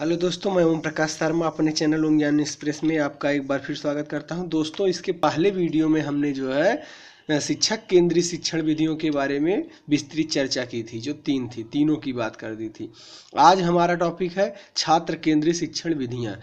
hello दोस्तों मैं ओम प्रकाश शर्मा अपने चैनल ओम ज्ञान एक्सप्रेस में आपका एक बार फिर स्वागत करता हूं दोस्तों इसके पहले वीडियो में हमने जो है शिक्षक केंद्रीय शिक्षण विधियों के बारे में विस्तृत चर्चा की थी जो तीन थी तीनों की बात कर दी थी आज हमारा टॉपिक है छात्र केंद्रीय शिक्षण विधियाँ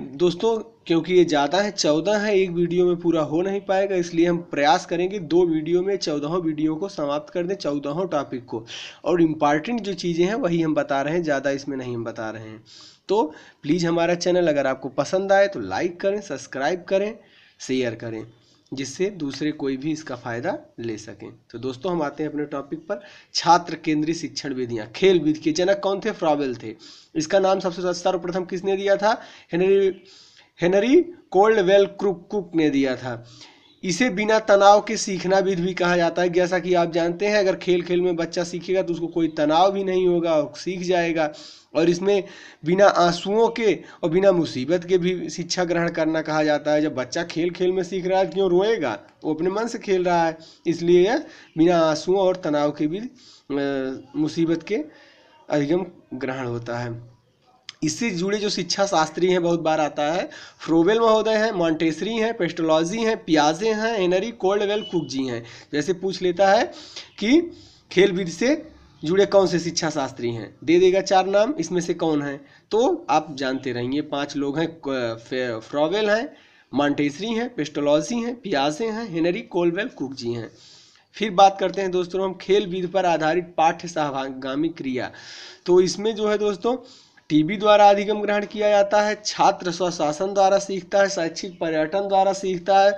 दोस्तों क्योंकि ये ज़्यादा है चौदह है एक वीडियो में पूरा हो नहीं पाएगा इसलिए हम प्रयास करेंगे दो वीडियो में चौदहों वीडियो को समाप्त कर दें चौदहों टॉपिक को और इम्पॉर्टेंट जो चीज़ें हैं वही हम बता रहे हैं ज़्यादा इसमें नहीं हम बता रहे हैं तो प्लीज़ हमारा चैनल अगर आपको पसंद आए तो लाइक करें सब्सक्राइब करें शेयर करें जिससे दूसरे कोई भी इसका फायदा ले सकें तो दोस्तों हम आते हैं अपने टॉपिक पर छात्र केंद्रीय शिक्षण विधियां खेल विधि के जनक कौन थे फ्रॉबेल थे इसका नाम सबसे सर्वप्रथम किसने दिया था Henry Henry Coldwell Crook Cook ने दिया था इसे बिना तनाव के सीखना भी, भी कहा जाता है जैसा कि आप जानते हैं अगर खेल खेल में बच्चा सीखेगा तो उसको कोई तनाव भी नहीं होगा और सीख जाएगा और इसमें बिना आंसुओं के और बिना मुसीबत के भी शिक्षा ग्रहण करना कहा जाता है जब बच्चा खेल खेल में सीख रहा है क्यों रोएगा वो अपने मन से खेल रहा है इसलिए यह बिना आंसुओं और तनाव के भी मुसीबत के अधिगम ग्रहण होता है इससे जुड़े जो शिक्षा शास्त्री हैं बहुत बार आता है फ्रोवेल महोदय हैं मॉन्टेसरी हैं पेस्टोलॉजी हैं पियाजे हैं एनरी कोल्डवेल कुक जी हैं जैसे पूछ लेता है कि खेल विद से जुड़े कौन से शिक्षा शास्त्री हैं दे देगा चार नाम इसमें से कौन है तो आप जानते रहेंगे पांच लोग हैं फ्रोवेल हैं मॉन्टेसरी हैं पेस्टोलॉजी हैं पियाजे हैं हेनरी कोलवेल कुक जी हैं फिर बात करते हैं दोस्तों हम खेल विद पर आधारित पाठ्य सहभागामी क्रिया तो इसमें जो है दोस्तों टीवी द्वारा अधिगम ग्रहण किया जाता है छात्र स्वशासन द्वारा सीखता है शैक्षिक पर्यटन द्वारा सीखता है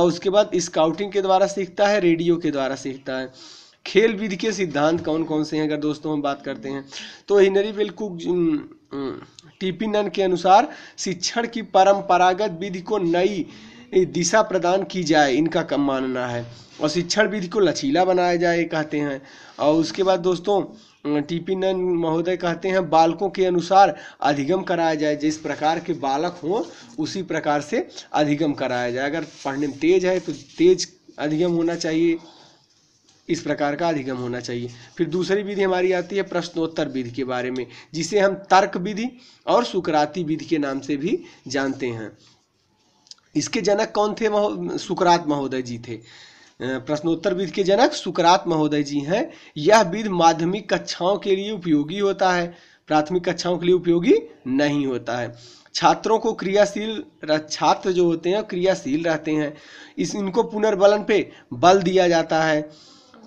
और उसके बाद स्काउटिंग के द्वारा सीखता है रेडियो के द्वारा सीखता है खेल विधि के सिद्धांत कौन कौन से हैं अगर दोस्तों हम बात करते हैं तो हिनरी बिल्कुल टीपी नन के अनुसार शिक्षण की परंपरागत विधि को नई दिशा प्रदान की जाए इनका कम मानना है और शिक्षण विधि को लचीला बनाया जाए कहते हैं और उसके बाद दोस्तों टी पी नंद महोदय कहते हैं बालकों के अनुसार अधिगम कराया जाए जिस प्रकार के बालक हों उसी प्रकार से अधिगम कराया जाए अगर पढ़ने में तेज है तो तेज अधिगम होना चाहिए इस प्रकार का अधिगम होना चाहिए फिर दूसरी विधि हमारी आती है प्रश्नोत्तर विधि के बारे में जिसे हम तर्क विधि और सुकराती विधि के नाम से भी जानते हैं इसके जनक कौन थे महो सुकरात महोदय जी थे प्रश्नोत्तर विध के जनक सुकरात महोदय जी हैं यह विध माध्यमिक कक्षाओं के लिए उपयोगी होता है प्राथमिक कक्षाओं के लिए उपयोगी नहीं होता है छात्रों को क्रियाशील छात्र जो होते हैं क्रियाशील रहते हैं इस इनको पुनर्बलन पे बल दिया जाता है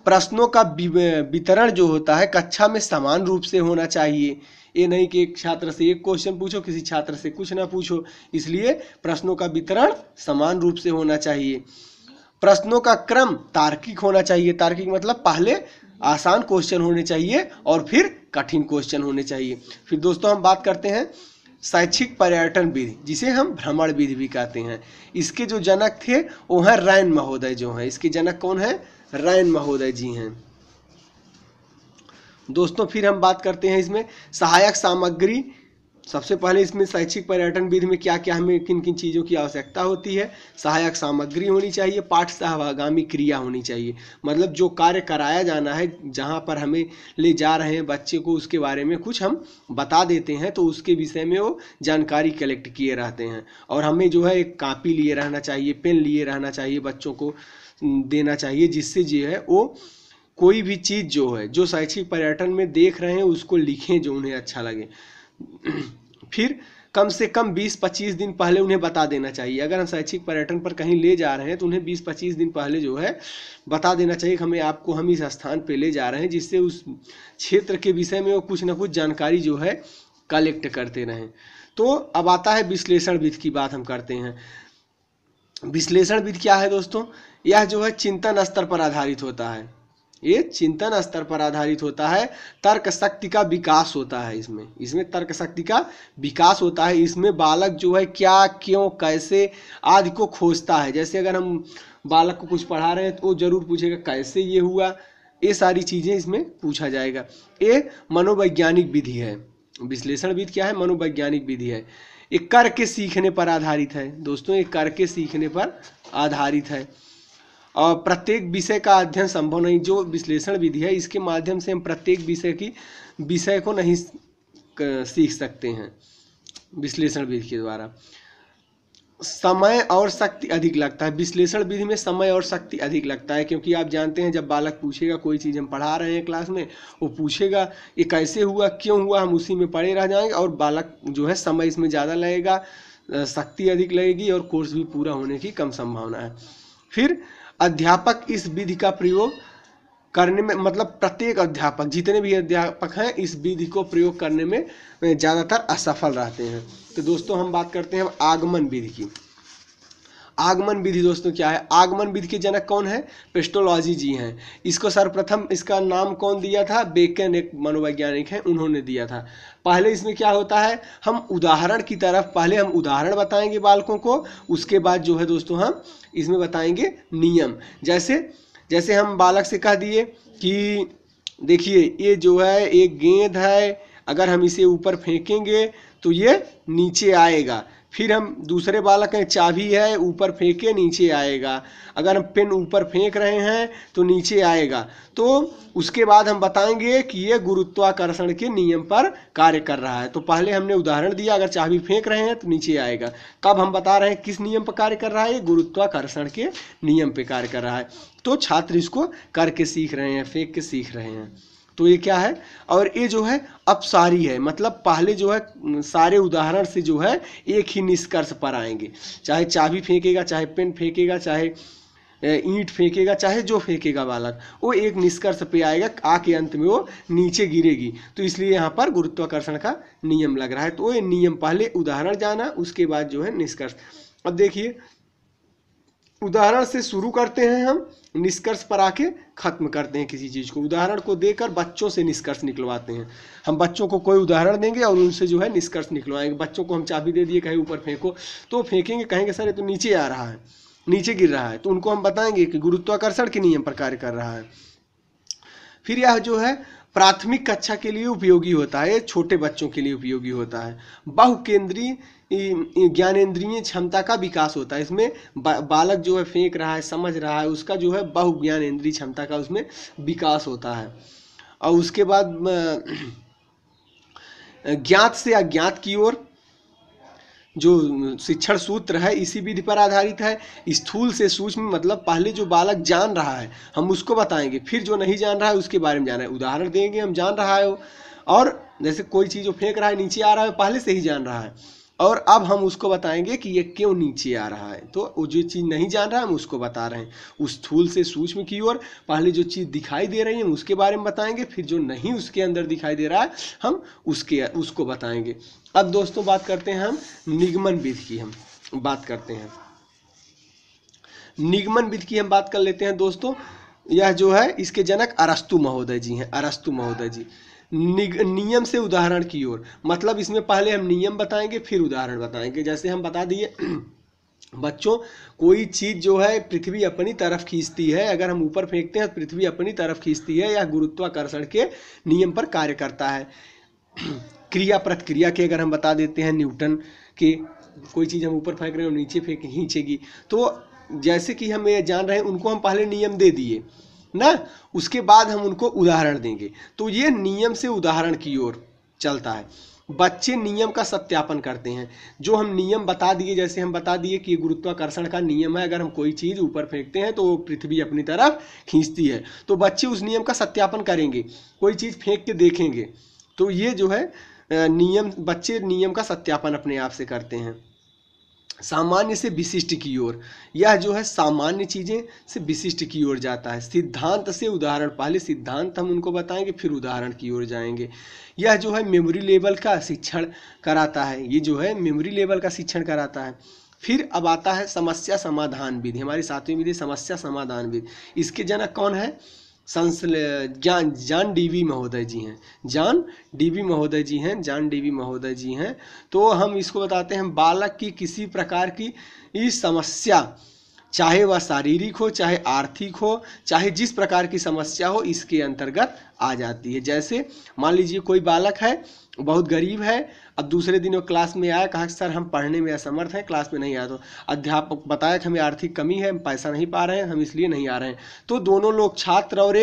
प्रश्नों का वितरण जो होता है कक्षा में समान रूप से होना चाहिए ये नहीं कि एक छात्र से एक क्वेश्चन पूछो किसी छात्र से कुछ ना पूछो इसलिए प्रश्नों का वितरण समान रूप से होना चाहिए प्रश्नों का क्रम तार्किक होना चाहिए तार्किक मतलब पहले आसान क्वेश्चन होने चाहिए और फिर कठिन क्वेश्चन होने चाहिए फिर दोस्तों हम बात करते हैं शैक्षिक पर्यटन विधि जिसे हम भ्रमण विधि भी कहते हैं इसके जो जनक थे वो हैं रैन महोदय जो हैं इसके जनक कौन है रैन महोदय जी हैं दोस्तों फिर हम बात करते हैं इसमें सहायक सामग्री सबसे पहले इसमें शैक्षिक पर्यटन विधि में क्या क्या हमें किन किन चीज़ों की आवश्यकता होती है सहायक सामग्री होनी चाहिए पाठ सहभागामी क्रिया होनी चाहिए मतलब जो कार्य कराया जाना है जहाँ पर हमें ले जा रहे हैं बच्चे को उसके बारे में कुछ हम बता देते हैं तो उसके विषय में वो जानकारी कलेक्ट किए रहते हैं और हमें जो है एक कापी लिए रहना चाहिए पेन लिए रहना चाहिए बच्चों को देना चाहिए जिससे जो है वो कोई भी चीज़ जो है जो शैक्षिक पर्यटन में देख रहे हैं उसको लिखें जो उन्हें अच्छा लगे फिर कम से कम 20-25 दिन पहले उन्हें बता देना चाहिए अगर हम शैक्षिक पर्यटन पर कहीं ले जा रहे हैं तो उन्हें 20-25 दिन पहले जो है बता देना चाहिए कि हमें आपको हम इस स्थान पर ले जा रहे हैं जिससे उस क्षेत्र के विषय में वो कुछ ना कुछ जानकारी जो है कलेक्ट करते रहें तो अब आता है विश्लेषण विध की बात हम करते हैं विश्लेषण विध क्या है दोस्तों यह जो है चिंतन स्तर पर आधारित होता है ये चिंतन स्तर पर आधारित होता है तर्क शक्ति का विकास होता है इसमें इसमें तर्क शक्ति का विकास होता है इसमें बालक जो है क्या क्यों कैसे आदि को खोजता है जैसे अगर हम बालक को कुछ पढ़ा रहे हैं तो वो जरूर पूछेगा कैसे ये हुआ ये सारी चीज़ें इसमें पूछा जाएगा ये मनोवैज्ञानिक विधि है विश्लेषण विधि क्या है मनोवैज्ञानिक विधि है ये करके सीखने पर आधारित है दोस्तों ये करके सीखने पर आधारित है प्रत्येक विषय का अध्ययन संभव नहीं जो विश्लेषण विधि है इसके माध्यम से हम प्रत्येक विषय की विषय को नहीं सीख सकते हैं विश्लेषण विधि के द्वारा समय और शक्ति अधिक लगता है विश्लेषण विधि में समय और शक्ति अधिक लगता है क्योंकि आप जानते हैं जब बालक पूछेगा कोई चीज़ हम पढ़ा रहे हैं क्लास में वो पूछेगा ये कैसे हुआ क्यों हुआ हम उसी में पढ़े रह जाएंगे और बालक जो है समय इसमें ज़्यादा लगेगा शक्ति अधिक लगेगी और कोर्स भी पूरा होने की कम संभावना है फिर अध्यापक इस विधि का प्रयोग करने में मतलब प्रत्येक अध्यापक जितने भी अध्यापक हैं इस विधि को प्रयोग करने में ज़्यादातर असफल रहते हैं तो दोस्तों हम बात करते हैं आगमन विधि की आगमन विधि दोस्तों क्या है आगमन विधि के जनक कौन है पेस्टोलॉजी जी हैं इसको सर्वप्रथम इसका नाम कौन दिया था बेकन एक मनोवैज्ञानिक हैं उन्होंने दिया था पहले इसमें क्या होता है हम उदाहरण की तरफ पहले हम उदाहरण बताएंगे बालकों को उसके बाद जो है दोस्तों हम इसमें बताएंगे नियम जैसे जैसे हम बालक से कह दिए कि देखिए ये जो है एक गेंद है अगर हम इसे ऊपर फेंकेंगे तो ये नीचे आएगा फिर हम दूसरे बालक कहें चाबी है ऊपर फेंके नीचे आएगा अगर हम पेन ऊपर फेंक रहे हैं तो नीचे आएगा तो उसके बाद हम बताएंगे कि ये गुरुत्वाकर्षण के नियम पर कार्य कर रहा है तो पहले हमने उदाहरण दिया अगर चाबी फेंक रहे हैं तो नीचे आएगा तब हम बता रहे हैं किस नियम पर कार्य कर रहा है ये गुरुत्वाकर्षण के नियम पर कार्य कर रहा है तो छात्र इसको करके सीख रहे हैं फेंक के सीख रहे हैं तो ये क्या है और ये जो है अपसारी है मतलब पहले जो है सारे उदाहरण से जो है एक ही निष्कर्ष पर आएंगे चाहे चाबी फेंकेगा चाहे पेन फेंकेगा चाहे ईंट फेंकेगा चाहे जो फेंकेगा बालक वो एक निष्कर्ष पे आएगा आके अंत में वो नीचे गिरेगी तो इसलिए यहाँ पर गुरुत्वाकर्षण का नियम लग रहा है तो ये नियम पहले उदाहरण जाना उसके बाद जो है निष्कर्ष अब देखिए उदाहरण से शुरू करते हैं हम निष्कर्ष पर आके खत्म करते हैं किसी चीज़ को उदाहरण को देकर बच्चों से निष्कर्ष निकलवाते हैं हम बच्चों को कोई उदाहरण देंगे और उनसे जो है निष्कर्ष निकलवाएंगे बच्चों को हम चाबी दे दिए कहीं ऊपर फेंको तो फेंकेंगे कहेंगे सर ये तो नीचे आ रहा है नीचे गिर रहा है तो उनको हम बताएंगे कि गुरुत्वाकर्षण के नियम पर कार्य कर रहा है फिर यह जो है प्राथमिक कक्षा के लिए उपयोगी होता है छोटे बच्चों के लिए उपयोगी होता है बहुकेंद्रीय ज्ञानेंद्रीय क्षमता का विकास होता है इसमें बा, बालक जो है फेंक रहा है समझ रहा है उसका जो है बहु ज्ञानेंद्रीय क्षमता का उसमें विकास होता है और उसके बाद ज्ञात से अज्ञात की ओर जो शिक्षण सूत्र है इसी विधि पर आधारित है स्थूल से सूक्ष्म मतलब पहले जो बालक जान रहा है हम उसको बताएंगे फिर जो नहीं जान रहा है उसके बारे में जाना है उदाहरण देंगे हम जान रहा है और जैसे कोई चीज़ जो फेंक रहा है नीचे आ रहा है पहले से ही जान रहा है और अब हम उसको बताएंगे कि ये क्यों नीचे आ रहा है तो वो जो चीज़ नहीं जान रहा हम उसको बता रहे हैं उस थूल से सूक्ष्म की ओर पहले जो चीज़ दिखाई दे रही है उसके बारे में बताएंगे फिर जो नहीं उसके अंदर दिखाई दे रहा है हम उसके उसको बताएंगे अब दोस्तों बात करते हैं हम निगमन विधि की हम बात करते हैं निगमन विधि की हम बात कर लेते हैं दोस्तों यह जो है इसके जनक अरस्तु महोदय जी हैं अरस्तु महोदय जी नियम से उदाहरण की ओर मतलब इसमें पहले हम नियम बताएंगे फिर उदाहरण बताएंगे जैसे हम बता दिए बच्चों कोई चीज़ जो है पृथ्वी अपनी तरफ खींचती है अगर हम ऊपर फेंकते हैं तो पृथ्वी अपनी तरफ खींचती है या गुरुत्वाकर्षण के नियम पर कार्य करता है क्रिया प्रतिक्रिया के अगर हम बता देते हैं न्यूटन के कोई चीज़ हम ऊपर फेंक रहे हैं और नीचे फेंक खींचेगी तो जैसे कि हम ये जान रहे हैं उनको हम पहले नियम दे दिए ना उसके बाद हम उनको उदाहरण देंगे तो ये नियम से उदाहरण की ओर चलता है बच्चे नियम का सत्यापन करते हैं जो हम नियम बता दिए जैसे हम बता दिए कि गुरुत्वाकर्षण का नियम है अगर हम कोई चीज़ ऊपर फेंकते हैं तो वो पृथ्वी अपनी तरफ खींचती है तो बच्चे उस नियम का सत्यापन करेंगे कोई चीज़ फेंक के देखेंगे तो ये जो है नियम बच्चे नियम का सत्यापन अपने आप से करते हैं सामान्य से विशिष्ट की ओर यह जो है सामान्य चीज़ें से विशिष्ट की ओर जाता है सिद्धांत से उदाहरण पहले सिद्धांत हम उनको बताएंगे फिर उदाहरण की ओर जाएंगे यह जो है मेमोरी लेवल का शिक्षण कराता है ये जो है मेमोरी लेवल का शिक्षण कराता है फिर अब आता है समस्या समाधान विधि हमारी सातवीं विधि समस्या समाधान विधि इसके जनक कौन है संश्ल जान जान डीवी महोदय जी हैं जान डीवी महोदय जी हैं जान डीवी महोदय जी हैं तो हम इसको बताते हैं बालक की किसी प्रकार की इस समस्या चाहे वह शारीरिक हो चाहे आर्थिक हो चाहे जिस प्रकार की समस्या हो इसके अंतर्गत आ जाती है जैसे मान लीजिए कोई बालक है बहुत गरीब है अब दूसरे दिन वो क्लास में आया कहा सर हम पढ़ने में असमर्थ हैं क्लास में नहीं आया तो अध्यापक बताया कि हमें आर्थिक कमी है हम पैसा नहीं पा रहे हैं हम इसलिए नहीं आ रहे हैं तो दोनों लोग छात्र और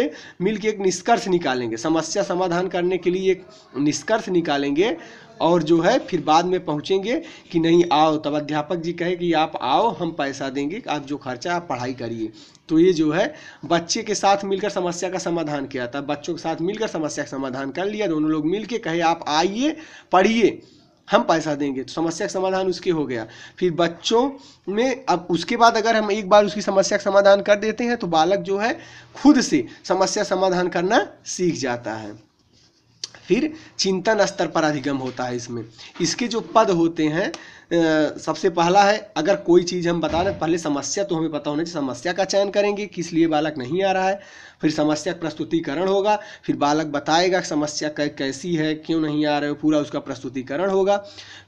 मिल के एक निष्कर्ष निकालेंगे समस्या समाधान करने के लिए एक निष्कर्ष निकालेंगे और जो है फिर बाद में पहुँचेंगे कि नहीं आओ तब अध्यापक जी कहे कि आप आओ हम पैसा देंगे आप जो खर्चा आप पढ़ाई करिए तो ये जो है बच्चे के साथ मिलकर समस्या का समाधान किया था बच्चों के साथ मिलकर समस्या का समाधान कर लिया दोनों लोग मिलके कहे आप आइए पढ़िए हम पैसा देंगे तो समस्या का समाधान उसके हो गया फिर बच्चों में अब उसके बाद अगर हम एक बार उसकी समस्या का समाधान कर देते हैं तो बालक जो है खुद से समस्या समाधान करना सीख जाता है फिर चिंतन स्तर पर अधिगम होता है इसमें इसके जो पद होते हैं सबसे पहला है अगर कोई चीज़ हम बता दें पहले समस्या तो हमें पता होना चाहिए समस्या का चयन करेंगे किस लिए बालक नहीं आ रहा है फिर समस्या प्रस्तुतिकरण होगा फिर बालक बताएगा समस्या कैसी है क्यों नहीं आ रहे हो पूरा उसका प्रस्तुतिकरण होगा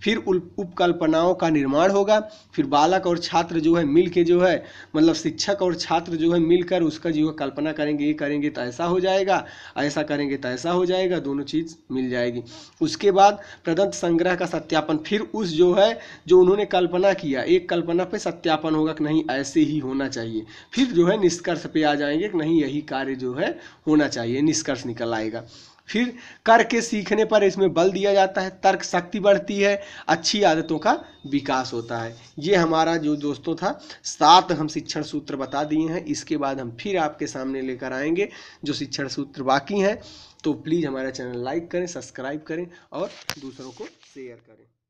फिर उपकल्पनाओं का निर्माण होगा फिर बालक और छात्र जो है मिल के जो है मतलब शिक्षक और छात्र जो है मिलकर उसका जो है कल्पना करेंगे ये करेंगे तो ऐसा हो जाएगा ऐसा करेंगे तो ऐसा हो जाएगा दोनों चीज़ मिल जाएगी उसके बाद प्रदत्त संग्रह का सत्यापन फिर उस जो है जो उन्होंने कल्पना किया एक कल्पना पे सत्यापन होगा कि नहीं ऐसे ही होना चाहिए फिर जो है निष्कर्ष पे आ जाएंगे कि नहीं यही कार्य जो है होना चाहिए निष्कर्ष निकल आएगा फिर करके सीखने पर इसमें बल दिया जाता है तर्क शक्ति बढ़ती है अच्छी आदतों का विकास होता है ये हमारा जो दोस्तों था सात हम शिक्षण सूत्र बता दिए हैं इसके बाद हम फिर आपके सामने लेकर आएंगे जो शिक्षण सूत्र बाकी हैं तो प्लीज़ हमारा चैनल लाइक करें सब्सक्राइब करें और दूसरों को शेयर करें